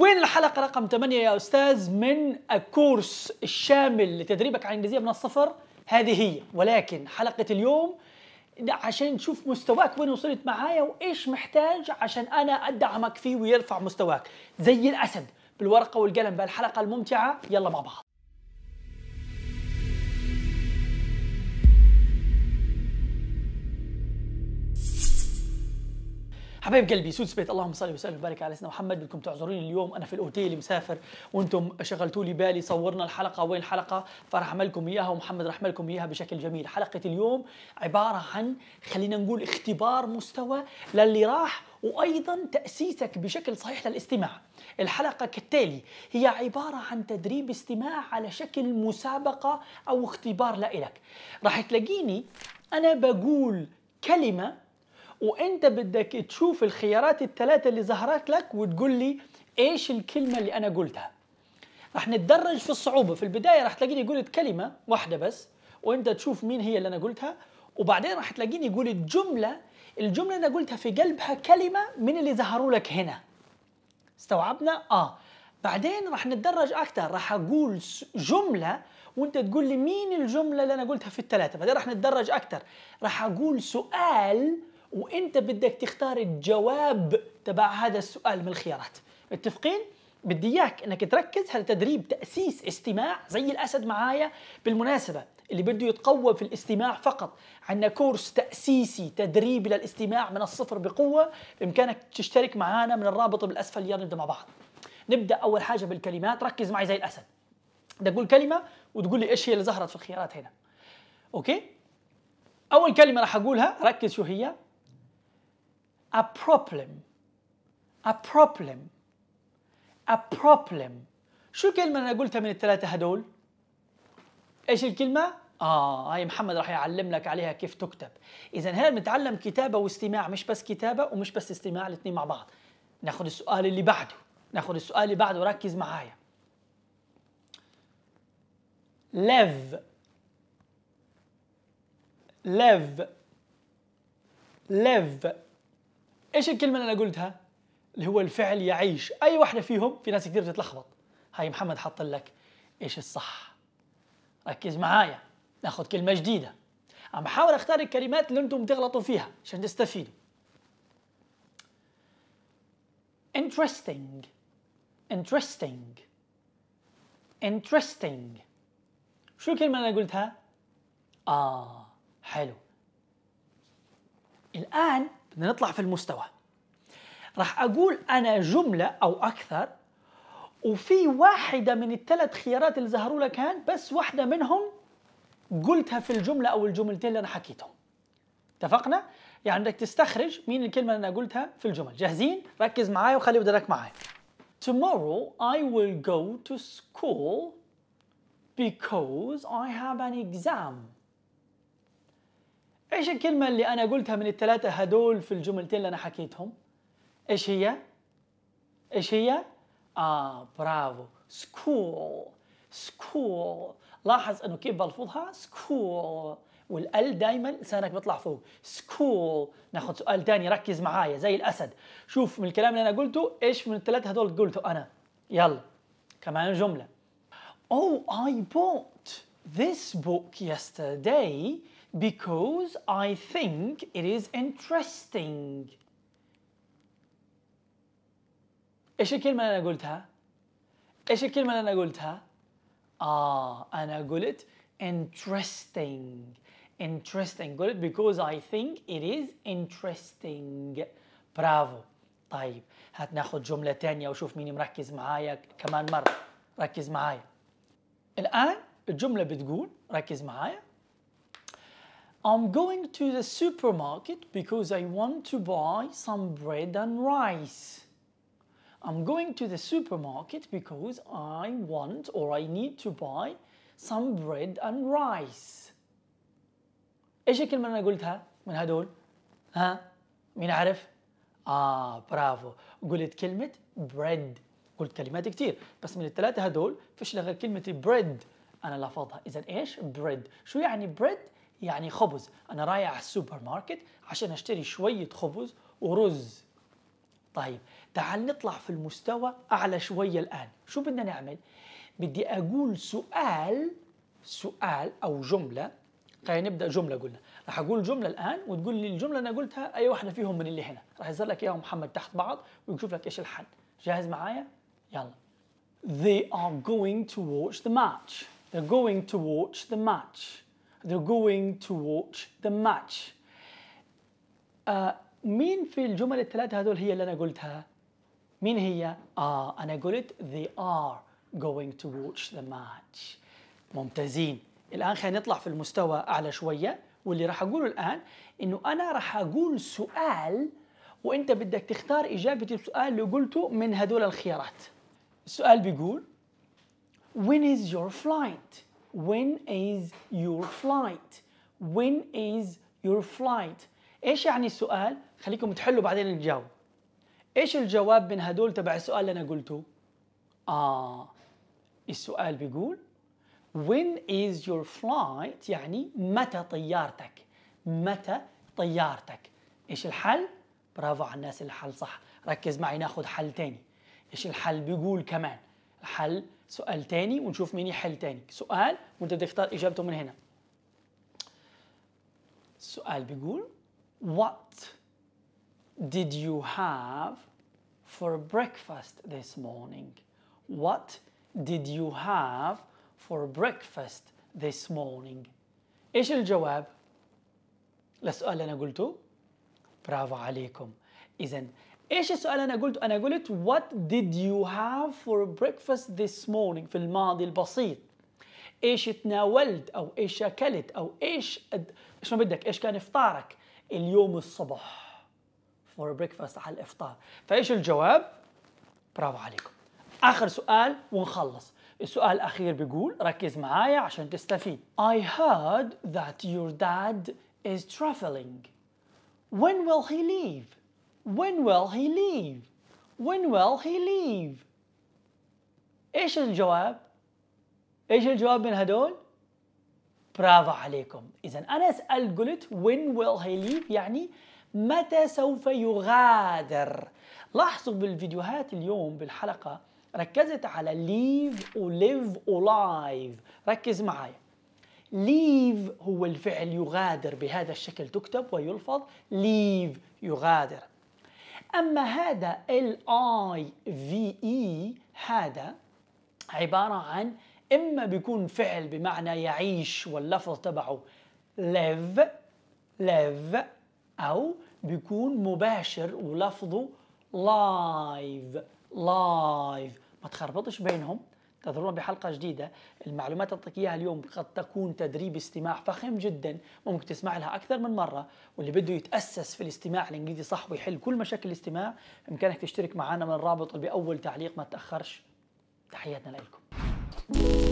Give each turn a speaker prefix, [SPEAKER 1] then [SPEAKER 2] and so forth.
[SPEAKER 1] وين الحلقة رقم 8 يا أستاذ من الكورس الشامل لتدريبك على الإنجليزية من الصفر هذه هي ولكن حلقة اليوم عشان نشوف مستواك وين وصلت معايا وإيش محتاج عشان أنا أدعمك فيه ويرفع مستواك زي الأسد بالورقة والقلم بالحلقة الممتعة يلا مع بعض حبايب قلبي سود سبيت اللهم صل وسلم وبارك على سيدنا محمد بدكم تعذروني اليوم انا في الاوتيل مسافر وانتم شغلتوا لي بالي صورنا الحلقه وين الحلقه فراح اعمل لكم اياها ومحمد راح لكم اياها بشكل جميل حلقه اليوم عباره عن خلينا نقول اختبار مستوى للي راح وايضا تاسيسك بشكل صحيح للاستماع. الحلقه كالتالي هي عباره عن تدريب استماع على شكل مسابقه او اختبار لإلك. راح تلاقيني انا بقول كلمه وانت بدك تشوف الخيارات الثلاثه اللي ظهرت لك وتقول لي ايش الكلمه اللي انا قلتها رح نتدرج في الصعوبه في البدايه رح تلاقيني قلت كلمه واحده بس وانت تشوف مين هي اللي انا قلتها وبعدين راح تلاقيني جملة الجملة الجملة أنا قلتها في قلبها كلمة من اللي ظهروا لك هنا استوعبنا؟ آه بعدين راح نتدرج أكثر راح أقول جملة وأنت تقول لي مين الجملة اللي أنا قلتها في الثلاثة بعدين راح نتدرج أكثر راح أقول سؤال وانت بدك تختار الجواب تبع هذا السؤال من الخيارات متفقين بدي اياك انك تركز هذا تدريب تاسيس استماع زي الاسد معايا بالمناسبه اللي بده يتقوى في الاستماع فقط عندنا كورس تاسيسي تدريبي للاستماع من الصفر بقوه بامكانك تشترك معنا من الرابط بالاسفل يلا نبدا مع بعض نبدا اول حاجه بالكلمات ركز معي زي الاسد بدي اقول كلمه وتقول لي ايش هي اللي ظهرت في الخيارات هنا اوكي اول كلمه راح اقولها ركز شو هي a problem a problem a problem شو الكلمة اللي أنا قلتها من الثلاثة هدول؟ إيش الكلمة؟ آه هاي محمد راح يعلم لك عليها كيف تكتب إذا هنا بنتعلم كتابة واستماع مش بس كتابة ومش بس استماع الاثنين مع بعض ناخذ السؤال اللي بعده ناخذ السؤال اللي بعده ركز معايا لف live live ايش الكلمه اللي انا قلتها اللي هو الفعل يعيش اي واحده فيهم في ناس كثير بتتلخبط هاي محمد حط لك ايش الصح ركز معايا ناخذ كلمه جديده عم بحاول اختار الكلمات اللي انتم تغلطوا فيها عشان تستفيدوا interesting interesting interesting شو الكلمة اللي أنا قلتها؟ آه حلو الآن بدنا نطلع في المستوى راح اقول انا جمله او اكثر وفي واحده من الثلاث خيارات اللي ظهروا لك هان بس واحده منهم قلتها في الجمله او الجملتين اللي انا حكيتهم اتفقنا يعني بدك تستخرج مين الكلمه اللي انا قلتها في الجمل جاهزين ركز معايا وخلي ودنك معايا tomorrow i will go to school because i have an exam ايش الكلمة اللي أنا قلتها من الثلاثة هدول في الجملتين اللي أنا حكيتهم؟ ايش هي؟ ايش هي؟ اه برافو سكول سكول لاحظ انه كيف بلفظها سكول والال دائما لسانك بيطلع فوق سكول ناخذ سؤال ثاني ركز معايا زي الاسد شوف من الكلام اللي انا قلته ايش من الثلاثه هذول قلته انا يلا كمان جمله Oh I bought this book yesterday because I think it is interesting ايش الكلمة اللي أنا قلتها؟ ايش الكلمة اللي أنا قلتها؟ آه أنا قلت interesting interesting قلت because I think it is interesting برافو طيب هات ناخذ جملة ثانية وشوف مين مركز معايا كمان مرة ركز معايا الآن الجملة بتقول ركز معايا I'm going to the supermarket because I want to buy some bread and rice. I'm going to the supermarket because I want or I need to buy some bread and rice. ايش الكلمة اللي انا قلتها من هدول؟ ها؟ مين عارف؟ اه برافو قلت كلمة bread قلت كلمات كتير بس من الثلاثة هدول فيش غير كلمة bread انا لفظها اذا ايش؟ bread شو يعني bread؟ يعني خبز انا رايح على السوبر ماركت عشان اشتري شويه خبز ورز طيب تعال نطلع في المستوى اعلى شويه الان شو بدنا نعمل بدي اقول سؤال سؤال او جمله خلينا نبدا جمله قلنا رح اقول جمله الان وتقول لي الجمله اللي انا قلتها اي واحده فيهم من اللي هنا رح يظهر لك يا محمد تحت بعض ويشوف لك ايش الحل جاهز معايا يلا they are going to watch the match they're going to watch the match they're going to watch the match uh, مين في الجمل الثلاثة هذول هي اللي أنا قلتها؟ مين هي؟ آه أنا قلت they are going to watch the match ممتازين الآن خلينا نطلع في المستوى أعلى شوية واللي راح أقوله الآن إنه أنا راح أقول سؤال وأنت بدك تختار إجابة السؤال اللي قلته من هذول الخيارات السؤال بيقول When is your flight? when is your flight when is your flight ايش يعني السؤال خليكم تحلوا بعدين الجواب ايش الجواب من هدول تبع السؤال اللي انا قلته اه السؤال بيقول when is your flight يعني متى طيارتك متى طيارتك ايش الحل برافو على الناس الحل صح ركز معي ناخذ حل تاني ايش الحل بيقول كمان الحل سؤال تاني ونشوف مين يحل تاني سؤال وانت بدك تختار اجابته من هنا السؤال بيقول What did you have for breakfast this morning? What did you have for breakfast this morning? ايش الجواب للسؤال اللي انا قلته؟ برافو عليكم. اذا ايش السؤال انا قلته انا قلت what did you have for breakfast this morning في الماضي البسيط ايش تناولت او ايش اكلت او ايش أد... ايش ما بدك ايش كان افطارك اليوم الصبح for breakfast على الافطار فايش الجواب برافو عليكم اخر سؤال ونخلص السؤال الاخير بيقول ركز معايا عشان تستفيد I heard that your dad is traveling when will he leave When will he leave? When will he leave? ايش الجواب؟ ايش الجواب من هدول؟ برافو عليكم، إذا أنا سألت قلت when will he leave يعني متى سوف يغادر؟ لاحظوا بالفيديوهات اليوم بالحلقة ركزت على leave و live و live، ركز معي. leave هو الفعل يغادر بهذا الشكل تكتب ويلفظ leave يغادر. أما هذا ال I V E هذا عبارة عن إما بيكون فعل بمعنى يعيش واللفظ تبعه live live أو بيكون مباشر ولفظه live لايف ما تخربطش بينهم تظهرون بحلقة جديدة المعلومات أعطيك إياها اليوم قد تكون تدريب استماع فخم جدا ممكن تسمع لها أكثر من مرة واللي بده يتأسس في الاستماع الإنجليزي صح ويحل كل مشاكل الاستماع بإمكانك تشترك معنا من الرابط بأول تعليق ما تأخرش تحياتنا لكم